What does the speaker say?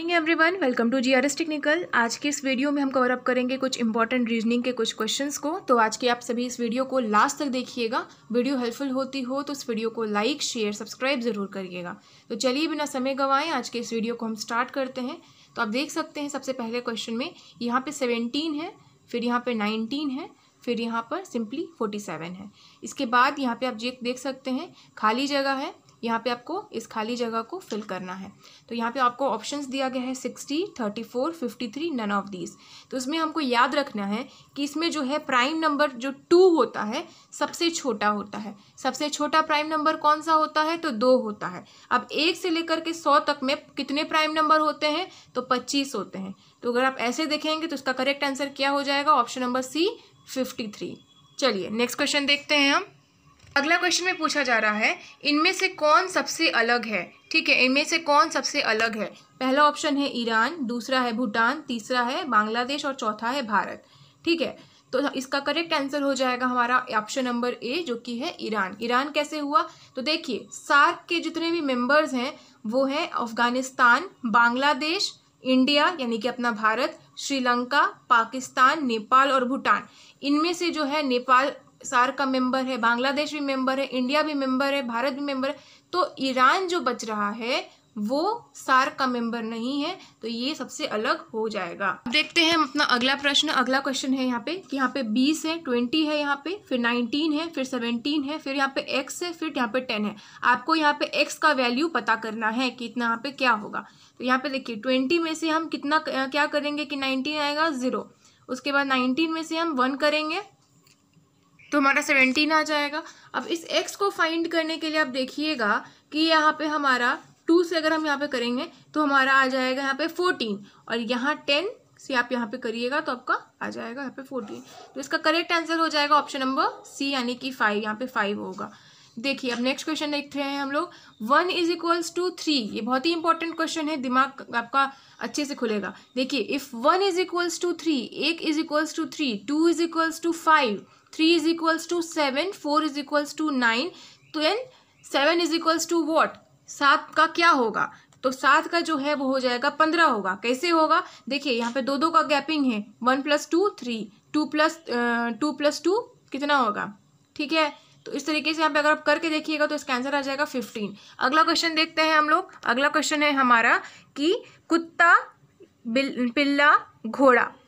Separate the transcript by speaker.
Speaker 1: morning everyone welcome to G R S technical आज के इस वीडियो में हम कवर अप करेंगे कुछ इंपॉर्टेंट रीजनिंग के कुछ क्वेश्चंस को तो आज के आप सभी इस वीडियो को लास्ट तक देखिएगा वीडियो हेल्पफुल होती हो तो इस वीडियो को लाइक शेयर सब्सक्राइब जरूर करिएगा तो चलिए बिना समय गंवाएं आज के इस वीडियो को हम स्टार्ट करते हैं तो आप देख सकते हैं सबसे पहले क्वेश्चन में यहाँ पर सेवेंटीन है फिर यहाँ पर नाइनटीन है फिर यहाँ पर सिंपली फोर्टी सेवन है इसके बाद यहाँ पर आप देख सकते हैं खाली जगह है यहाँ पे आपको इस खाली जगह को फिल करना है तो यहाँ पे आपको ऑप्शंस दिया गया है sixty thirty four fifty three none of these तो इसमें हमको याद रखना है कि इसमें जो है प्राइम नंबर जो टू होता है सबसे छोटा होता है सबसे छोटा प्राइम नंबर कौन सा होता है तो दो होता है अब एक से लेकर के सौ तक में कितने प्राइम नंबर होते हैं तो पच्चीस होते हैं तो अगर आप ऐसे देखेंगे तो इसका करेक्ट आंसर क्या हो जाएगा option number C fifty three चलिए नेक्स्ट क्वेश्चन देखते हैं हम अगला क्वेश्चन में पूछा जा रहा है इनमें से कौन सबसे अलग है ठीक है इनमें से कौन सबसे अलग है पहला ऑप्शन है ईरान दूसरा है भूटान तीसरा है बांग्लादेश और चौथा है भारत ठीक है तो इसका करेक्ट आंसर हो जाएगा हमारा ऑप्शन नंबर ए जो कि है ईरान ईरान कैसे हुआ तो देखिए सार्क के जितने भी मेंबर्स हैं वो हैं अफगानिस्तान बांग्लादेश इंडिया यानी कि अपना भारत श्रीलंका पाकिस्तान नेपाल और भूटान इनमें से जो है नेपाल सार का मेंबर है बांग्लादेश भी मेंबर है इंडिया भी मेंबर है भारत भी मेंबर है तो ईरान जो बच रहा है वो सार का मेंबर नहीं है तो ये सबसे अलग हो जाएगा देखते हैं हम अपना अगला प्रश्न अगला क्वेश्चन है यहाँ पे कि यहाँ पे 20 है 20 है यहाँ पे फिर 19 है फिर 17 है फिर यहाँ पे x है फिर यहाँ पे 10 है आपको यहाँ पे x का वैल्यू पता करना है कि इतना यहाँ पे क्या होगा तो यहाँ पे देखिए ट्वेंटी में से हम कितना क्या करेंगे कि नाइनटीन आएगा ज़ीरो उसके बाद नाइनटीन में से हम वन करेंगे तो हमारा सेवेंटीन आ जाएगा अब इस एक्स को फाइंड करने के लिए आप देखिएगा कि यहाँ पे हमारा टू से अगर हम यहाँ पे करेंगे तो हमारा आ जाएगा यहाँ पे फोर्टीन और यहाँ टेन से आप यहाँ पे करिएगा तो आपका आ जाएगा यहाँ पे फोर्टीन तो इसका करेक्ट आंसर हो जाएगा ऑप्शन नंबर सी यानी कि फाइव यहाँ पे फाइव होगा देखिए अब नेक्स्ट क्वेश्चन देख रहे हैं हम लोग one is equals to three ये बहुत ही इंपॉर्टेंट क्वेश्चन है दिमाग आपका अच्छे से खुलेगा देखिए if one is equals to three एक is equals to three two is equals to five three is equals to seven four is equals to nine तो n seven is equals to what सात का क्या होगा तो सात का जो है वो हो जाएगा पंद्रह होगा कैसे होगा देखिए यहाँ पे दो दो का गैपिंग है one plus two three two plus two plus two कितना होगा ठीक है तो इस तरीके से यहाँ पे अगर आप करके देखिएगा तो इसका आंसर आ जाएगा फिफ्टीन अगला क्वेश्चन देखते हैं हम लोग अगला क्वेश्चन है हमारा कि कुत्ता बिल पिल्ला घोड़ा